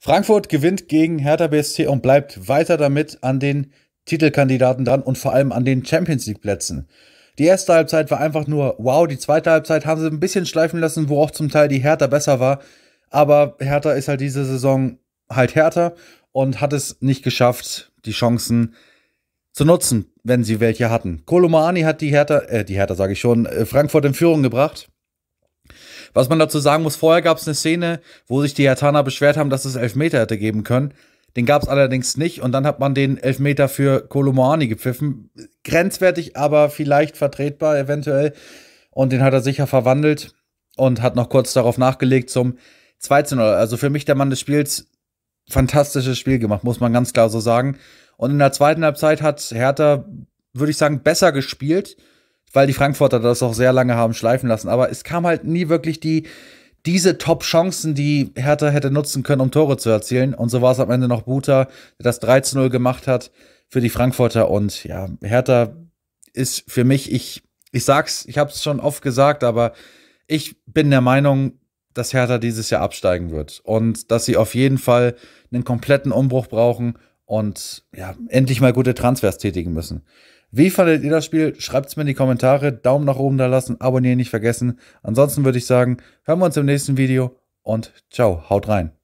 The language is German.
Frankfurt gewinnt gegen Hertha BSC und bleibt weiter damit an den Titelkandidaten dran und vor allem an den Champions League Plätzen. Die erste Halbzeit war einfach nur wow, die zweite Halbzeit haben sie ein bisschen schleifen lassen, wo auch zum Teil die Hertha besser war. Aber Hertha ist halt diese Saison halt Hertha und hat es nicht geschafft, die Chancen zu nutzen, wenn sie welche hatten. Kolomani hat die Hertha, äh, die Hertha sage ich schon, äh, Frankfurt in Führung gebracht. Was man dazu sagen muss, vorher gab es eine Szene, wo sich die Hertaner beschwert haben, dass es Elfmeter hätte geben können. Den gab es allerdings nicht und dann hat man den Elfmeter für Kolomoani gepfiffen. Grenzwertig, aber vielleicht vertretbar eventuell. Und den hat er sicher verwandelt und hat noch kurz darauf nachgelegt zum 2-0. Also für mich der Mann des Spiels, fantastisches Spiel gemacht, muss man ganz klar so sagen. Und in der zweiten Halbzeit hat Hertha, würde ich sagen, besser gespielt weil die Frankfurter das auch sehr lange haben schleifen lassen. Aber es kam halt nie wirklich die, diese Top-Chancen, die Hertha hätte nutzen können, um Tore zu erzielen. Und so war es am Ende noch Buta, der das 13-0 gemacht hat für die Frankfurter. Und ja, Hertha ist für mich, ich, ich sag's, ich hab's schon oft gesagt, aber ich bin der Meinung, dass Hertha dieses Jahr absteigen wird und dass sie auf jeden Fall einen kompletten Umbruch brauchen und ja, endlich mal gute Transfers tätigen müssen. Wie fandet ihr das Spiel? Schreibt es mir in die Kommentare. Daumen nach oben da lassen, abonnieren nicht vergessen. Ansonsten würde ich sagen, hören wir uns im nächsten Video und ciao, haut rein.